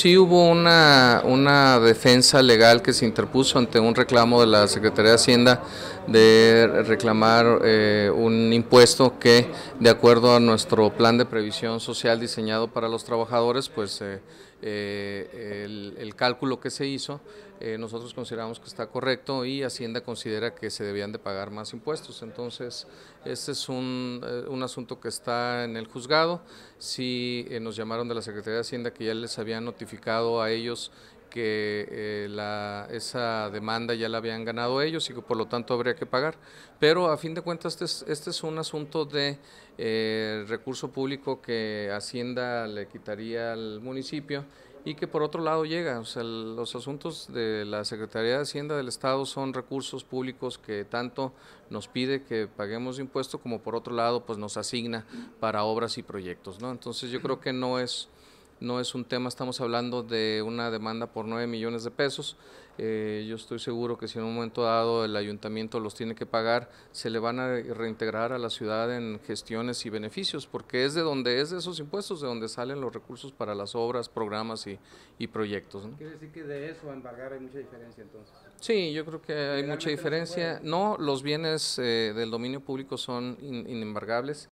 sí hubo una, defensa legal que se interpuso ante un reclamo de la Secretaría de Hacienda de reclamar eh, un impuesto que, de acuerdo a nuestro plan de previsión social diseñado para los trabajadores, pues eh, eh, el, cálculo que se hizo eh, nosotros consideramos que está correcto y Hacienda considera que se debían de pagar más impuestos. Entonces, este es un, eh, asunto que está en el juzgado. Sí eh, nos llamaron de la Secretaría de Hacienda que ya les habían notificado a ellos que esa demanda ya la habían ganado ellos y que por lo tanto habría que pagar. Pero a fin de cuentas este es, este es un asunto de recurso público que Hacienda le quitaría al municipio y que por otro lado llega. O sea, los asuntos de la Secretaría de Hacienda del Estado son recursos públicos que tanto nos pide que paguemos impuestos como por otro lado pues nos asigna para obras y proyectos. ¿no? Entonces yo creo que no es no es un tema, estamos hablando de una demanda por 9 millones de pesos. Eh, yo estoy seguro que si en un momento dado el ayuntamiento los tiene que pagar, se le van a reintegrar a la ciudad en gestiones y beneficios, porque es de donde es de esos impuestos, de donde salen los recursos para las obras, programas y, proyectos. Quiere decir que de eso embargar hay mucha diferencia entonces. Sí, yo creo que hay mucha diferencia. No, los bienes eh, del dominio público son inembargables.